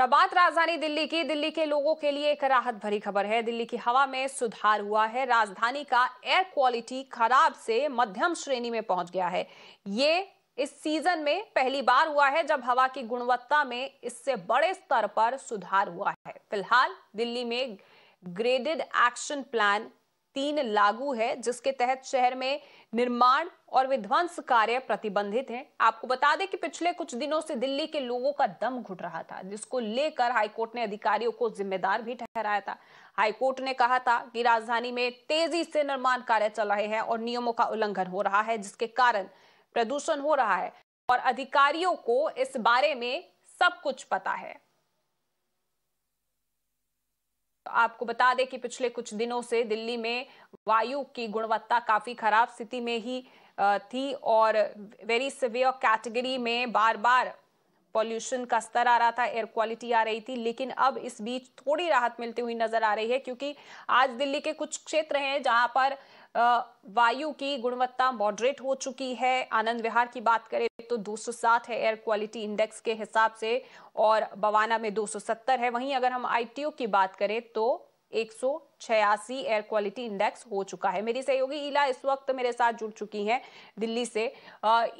और बात राजधानी दिल्ली की दिल्ली के लोगों के लिए एक राहत भरी खबर है दिल्ली की हवा में सुधार हुआ है राजधानी का एयर क्वालिटी खराब से मध्यम श्रेणी में पहुंच गया है ये इस सीजन में पहली बार हुआ है जब हवा की गुणवत्ता में इससे बड़े स्तर पर सुधार हुआ है फिलहाल दिल्ली में ग्रेडेड एक्शन प्लान तीन लागू है जिसके तहत शहर में निर्माण और विध्वंस कार्य प्रतिबंधित हैं आपको बता दें कि पिछले कुछ दिनों से दिल्ली के लोगों का दम घुट रहा था जिसको लेकर हाईकोर्ट ने अधिकारियों को जिम्मेदार भी ठहराया था हाईकोर्ट ने कहा था कि राजधानी में तेजी से निर्माण कार्य चल रहे हैं और नियमों का उल्लंघन हो रहा है जिसके कारण प्रदूषण हो रहा है और अधिकारियों को इस बारे में सब कुछ पता है आपको बता दें कि पिछले कुछ दिनों से दिल्ली में वायु की गुणवत्ता काफी खराब स्थिति में ही थी और वेरी सिवियर कैटेगरी में बार बार पॉल्यूशन का स्तर आ रहा था एयर क्वालिटी आ रही थी लेकिन अब इस बीच थोड़ी राहत मिलती हुई नजर आ रही है क्योंकि आज दिल्ली के कुछ क्षेत्र हैं जहां पर वायु की गुणवत्ता मॉडरेट हो चुकी है आनंद विहार की बात करें तो 207 है एयर क्वालिटी इंडेक्स के हिसाब से और बवाना में 270 है वहीं अगर हम आईटीओ की बात करें तो एक एयर क्वालिटी इंडेक्स हो चुका है मेरी सहयोगी ईला इस वक्त मेरे साथ जुड़ चुकी हैं दिल्ली से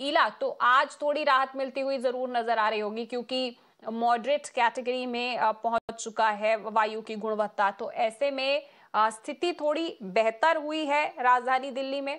ईला तो आज थोड़ी राहत मिलती हुई जरूर नजर आ रही होगी क्योंकि मॉडरेट कैटेगरी में पहुंच चुका है वायु की गुणवत्ता तो ऐसे में स्थिति थोड़ी बेहतर हुई है राजधानी दिल्ली में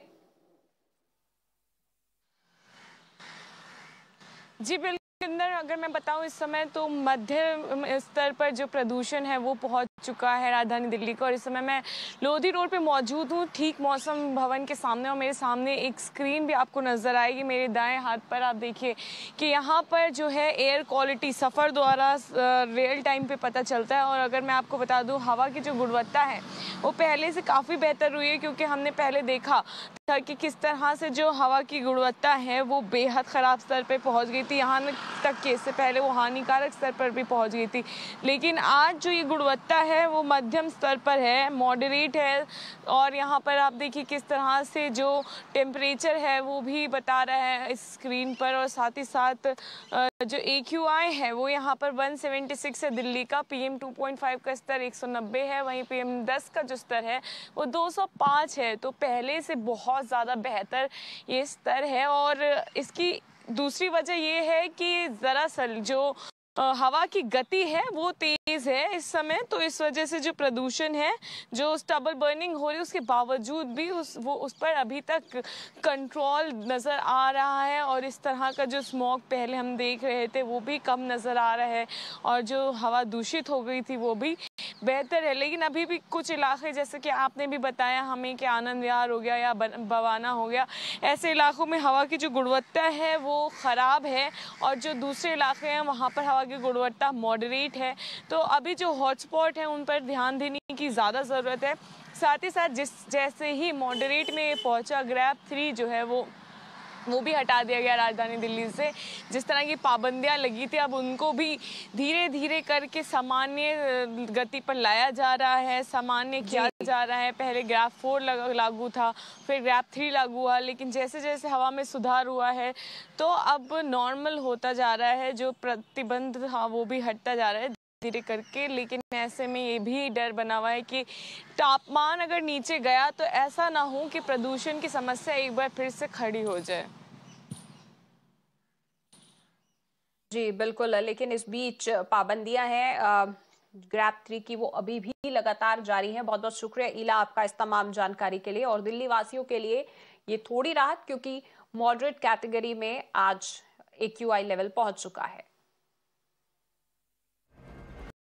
जी बिल्कुल अंदर अगर मैं बताऊं इस समय तो मध्य स्तर पर जो प्रदूषण है वो पहुंच चुका है राजधानी दिल्ली का और इस समय मैं लोधी रोड पे मौजूद हूँ ठीक मौसम भवन के सामने और मेरे सामने एक स्क्रीन भी आपको नज़र आएगी मेरे दाएं हाथ पर आप देखिए कि यहाँ पर जो है एयर क्वालिटी सफ़र द्वारा रियल टाइम पर पता चलता है और अगर मैं आपको बता दूँ हवा की जो गुणवत्ता है वो पहले से काफ़ी बेहतर हुई है क्योंकि हमने पहले देखा था कि किस तरह से जो हवा की गुणवत्ता है वो बेहद ख़राब स्तर पर पहुंच गई थी यहाँ तक कि इससे पहले वो हानिकारक स्तर पर भी पहुंच गई थी लेकिन आज जो ये गुणवत्ता है वो मध्यम स्तर पर है मॉडरेट है और यहाँ पर आप देखिए किस तरह से जो टेम्परेचर है वो भी बता रहा है इस स्क्रीन पर और साथ ही साथ जो ए क्यू आई है वो यहाँ पर 176 है दिल्ली का पीएम 2.5 का स्तर 190 है वहीं पीएम 10 का जो स्तर है वो 205 है तो पहले से बहुत ज़्यादा बेहतर ये स्तर है और इसकी दूसरी वजह ये है कि ज़रा सल जो हवा की गति है वो तेज़ है इस समय तो इस वजह से जो प्रदूषण है जो स्टबल बर्निंग हो रही है उसके बावजूद भी उस वो उस पर अभी तक कंट्रोल नज़र आ रहा है और इस तरह का जो स्मॉग पहले हम देख रहे थे वो भी कम नज़र आ रहा है और जो हवा दूषित हो गई थी वो भी बेहतर है लेकिन अभी भी कुछ इलाके जैसे कि आपने भी बताया हमें कि आनंद विहार हो गया या बवाना हो गया ऐसे इलाकों में हवा की जो गुणवत्ता है वो ख़राब है और जो दूसरे इलाके हैं वहाँ पर हवा की गुणवत्ता मॉडरेट है तो अभी जो हॉटस्पॉट है उन पर ध्यान देने की ज़्यादा ज़रूरत है साथ ही साथ जिस जैसे ही मॉडरेट में पहुँचा ग्रैप थ्री जो है वो वो भी हटा दिया गया राजधानी दिल्ली से जिस तरह की पाबंदियां लगी थी अब उनको भी धीरे धीरे करके सामान्य गति पर लाया जा रहा है सामान्य किया जा रहा है पहले ग्राफ फोर लागू था फिर ग्राफ थ्री लागू हुआ लेकिन जैसे जैसे हवा में सुधार हुआ है तो अब नॉर्मल होता जा रहा है जो प्रतिबंध था वो भी हटता जा रहा है धीरे करके लेकिन ऐसे में ये भी डर बना हुआ है कि तापमान अगर नीचे गया तो ऐसा ना हो कि प्रदूषण की समस्या एक बार फिर से खड़ी हो जाए जी बिल्कुल लेकिन इस बीच पाबंदियां हैं ग्रैप थ्री की वो अभी भी लगातार जारी है बहुत बहुत शुक्रिया इला आपका इस तमाम जानकारी के लिए और दिल्ली वासियों के लिए ये थोड़ी राहत क्योंकि मॉडरेट कैटेगरी में आज ए लेवल पहुंच चुका है